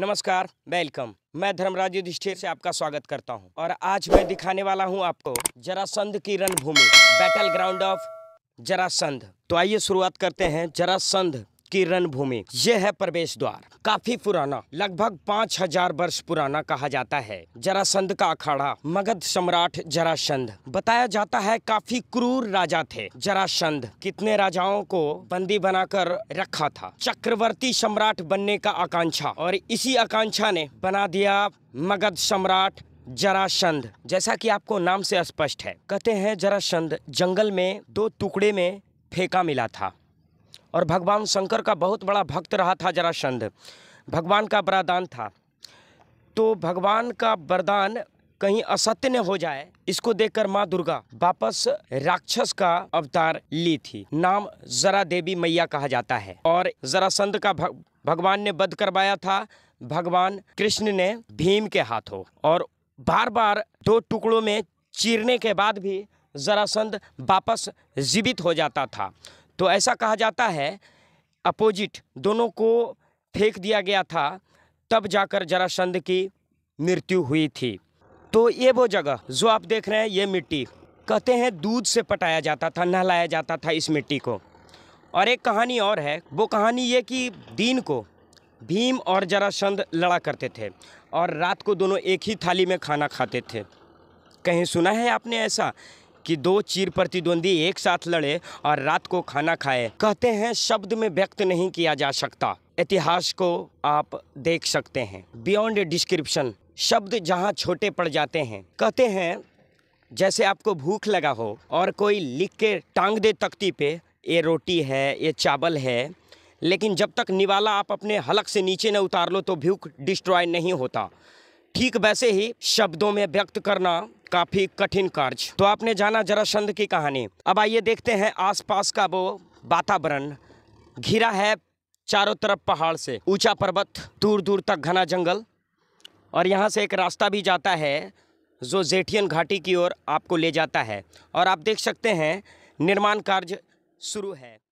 नमस्कार वेलकम मैं धर्मराज युधिष्ठिर से आपका स्वागत करता हूं और आज मैं दिखाने वाला हूं आपको जरासंध की रणभूमि बैटल ग्राउंड ऑफ जरासंध तो आइए शुरुआत करते हैं जरासंध की रणभूमि ये है प्रवेश द्वार काफी पुराना लगभग पाँच हजार वर्ष पुराना कहा जाता है जरासंध का अखाड़ा मगध सम्राट जरासंध बताया जाता है काफी क्रूर राजा थे जरासंध कितने राजाओं को बंदी बनाकर रखा था चक्रवर्ती सम्राट बनने का आकांक्षा और इसी आकांक्षा ने बना दिया मगध सम्राट जरासंध जैसा कि आपको नाम से स्पष्ट है कहते हैं जरासंध जंगल में दो टुकड़े में फेंका मिला था और भगवान शंकर का बहुत बड़ा भक्त रहा था जरासंध भगवान का वरदान था तो भगवान का वरदान कहीं असत्य न हो जाए इसको देखकर माँ दुर्गा वापस राक्षस का अवतार ली थी नाम जरा देवी मैया कहा जाता है और जरासंध का भग, भगवान ने बध करवाया था भगवान कृष्ण ने भीम के हाथों और बार बार दो टुकड़ों में चीरने के बाद भी जरासंध वापस जीवित हो जाता था तो ऐसा कहा जाता है अपोजिट दोनों को फेंक दिया गया था तब जाकर जरासंध की मृत्यु हुई थी तो ये वो जगह जो आप देख रहे हैं ये मिट्टी कहते हैं दूध से पटाया जाता था नहलाया जाता था इस मिट्टी को और एक कहानी और है वो कहानी ये कि दिन को भीम और जरासंध लड़ा करते थे और रात को दोनों एक ही थाली में खाना खाते थे कहीं सुना है आपने ऐसा कि दो चीर प्रतिद्वंदी एक साथ लड़े और रात को खाना खाए कहते हैं शब्द में व्यक्त नहीं किया जा सकता इतिहास को आप देख सकते हैं बियॉन्ड डिस्क्रिप्शन शब्द जहाँ छोटे पड़ जाते हैं कहते हैं जैसे आपको भूख लगा हो और कोई लिख के टांग दे तख्ती पे ये रोटी है ये चावल है लेकिन जब तक निवाला आप अपने हलक से नीचे न उतार लो तो भूख डिस्ट्रॉय नहीं होता ठीक वैसे ही शब्दों में व्यक्त करना काफी कठिन कार्य तो आपने जाना जरासंध की कहानी अब आइए देखते हैं आसपास का वो वातावरण घिरा है चारों तरफ पहाड़ से ऊंचा पर्वत दूर दूर तक घना जंगल और यहाँ से एक रास्ता भी जाता है जो जेठियन घाटी की ओर आपको ले जाता है और आप देख सकते हैं निर्माण कार्य शुरू है